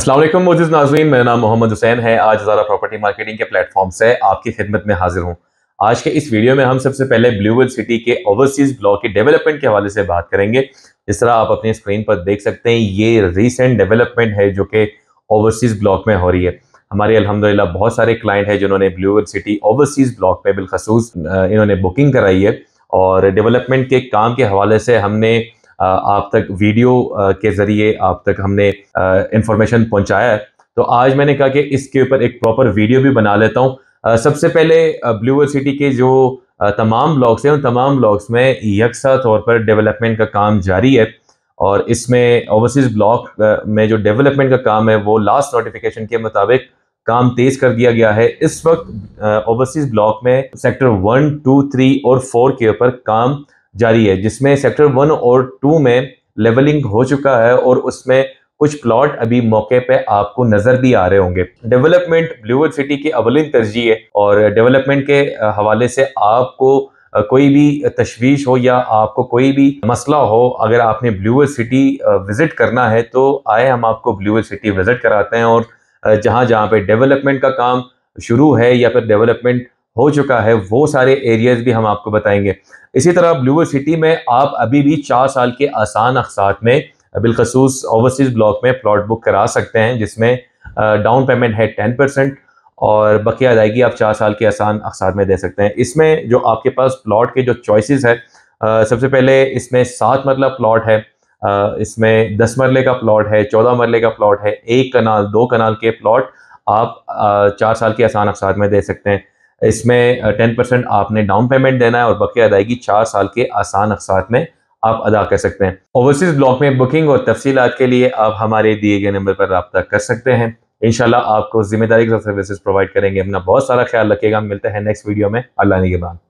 असलम मोजिज़ नाजरीन मेरा नाम मोहम्मद हुसैन है आज हज़ारा प्रॉपर्टी मार्केटिंग के प्लेटफॉर्म से आपकी खिदमत में हाजिर हूँ आज के इस वीडियो में हम सबसे पहले ब्लूवेल सिटी के ओवरसीज़ ब्लॉक के डेवलपमेंट के हवाले से बात करेंगे जिस तरह आप अपनी स्क्रीन पर देख सकते हैं ये रिसेंट डेवलपमेंट है जो कि ओवरसीज़ ब्लॉक में हो रही है हमारे अलहमदिल्ला बहुत सारे क्लाइंट हैं जिन्होंने ब्लूवेल सिटी ओवरसीज़ ब्लॉक में बिलखसूस इन्होंने बुकिंग कराई है और डेवलपमेंट के काम के हवाले से हमने आप तक वीडियो के ज़रिए आप तक हमने इंफॉर्मेशन पहुंचाया है तो आज मैंने कहा कि इसके ऊपर एक प्रॉपर वीडियो भी बना लेता हूं सबसे पहले ब्लूअर सिटी के जो तमाम ब्लॉग्स हैं उन तमाम ब्लॉग्स में यकसा तौर पर डेवलपमेंट का काम जारी है और इसमें ओवरसीज़ ब्लॉक में जो डेवलपमेंट का काम है वो लास्ट नोटिफिकेशन के मुताबिक काम तेज कर दिया गया है इस वक्त ओवरसीज ब्लॉक में सेक्टर वन टू थ्री और फोर के ऊपर काम जारी है जिसमें सेक्टर वन और टू में लेवलिंग हो चुका है और उसमें कुछ प्लॉट अभी मौके पे आपको नजर भी आ रहे होंगे डेवलपमेंट ब्लूवर्ड सिटी की अवलिन तरजीह है और डेवलपमेंट के हवाले से आपको कोई भी तशवीश हो या आपको कोई भी मसला हो अगर आपने ब्लूवर सिटी विज़िट करना है तो आए हम आपको ब्लूवर सिटी विज़िट कराते हैं और जहाँ जहाँ पे डेवलपमेंट का काम शुरू है या फिर डेवलपमेंट हो चुका है वो सारे एरियाज भी हम आपको बताएंगे इसी तरह ब्लू सिटी में आप अभी भी चार साल के आसान अकसात में बिलखसूस ओवरसीज़ ब्लॉक में प्लॉट बुक करा सकते हैं जिसमें डाउन पेमेंट है टेन परसेंट और बकिया अदायगी आप चार साल के आसान अकसात में दे सकते हैं इसमें जो आपके पास प्लॉट के जो चॉइसिस है सबसे पहले इसमें सात मरला प्लॉट है इसमें दस मरले का प्लॉट है चौदह मरले का प्लॉट है एक कनाल दो कनाल के प्लॉट आप चार साल के आसान अकसात में दे सकते हैं इसमें टेन परसेंट आपने डाउन पेमेंट देना है और बाकी अदायगी चार साल के आसान अकसात में आप अदा कर सकते हैं ओवरसीज ब्लॉक में बुकिंग और तफसीत के लिए आप हमारे दिए गए नंबर पर रबा कर सकते हैं शाला आपको जिम्मेदारी के साथ सर्विसेज प्रोवाइड करेंगे अपना बहुत सारा ख्याल रखेगा मिलते हैं नेक्स्ट वीडियो में अल्लाह के बाद